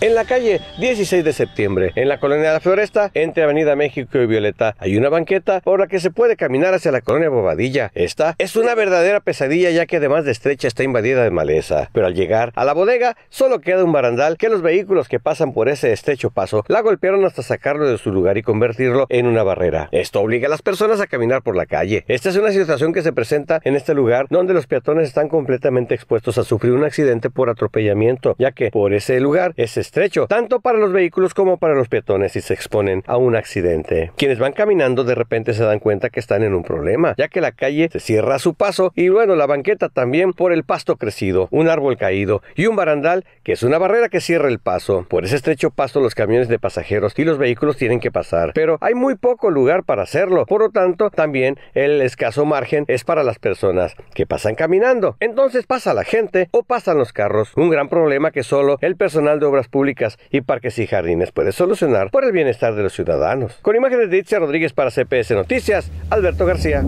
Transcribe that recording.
En la calle 16 de septiembre, en la colonia de la Floresta, entre Avenida México y Violeta, hay una banqueta por la que se puede caminar hacia la colonia Bobadilla. Esta es una verdadera pesadilla ya que además de estrecha está invadida de maleza. Pero al llegar a la bodega, solo queda un barandal que los vehículos que pasan por ese estrecho paso la golpearon hasta sacarlo de su lugar y convertirlo en una barrera. Esto obliga a las personas a caminar por la calle. Esta es una situación que se presenta en este lugar donde los peatones están completamente expuestos a sufrir un accidente por atropellamiento, ya que por ese lugar es estrecho, tanto para los vehículos como para los peatones si se exponen a un accidente. Quienes van caminando de repente se dan cuenta que están en un problema, ya que la calle se cierra a su paso y bueno, la banqueta también por el pasto crecido, un árbol caído y un barandal que es una barrera que cierra el paso. Por ese estrecho paso los camiones de pasajeros y los vehículos tienen que pasar, pero hay muy poco lugar para hacerlo. Por lo tanto, también el escaso margen es para las personas que pasan caminando. Entonces pasa la gente o pasan los carros, un gran problema que solo el personal de obras públicas públicas y parques y jardines puede solucionar por el bienestar de los ciudadanos. Con imágenes de Itzia Rodríguez para CPS Noticias, Alberto García.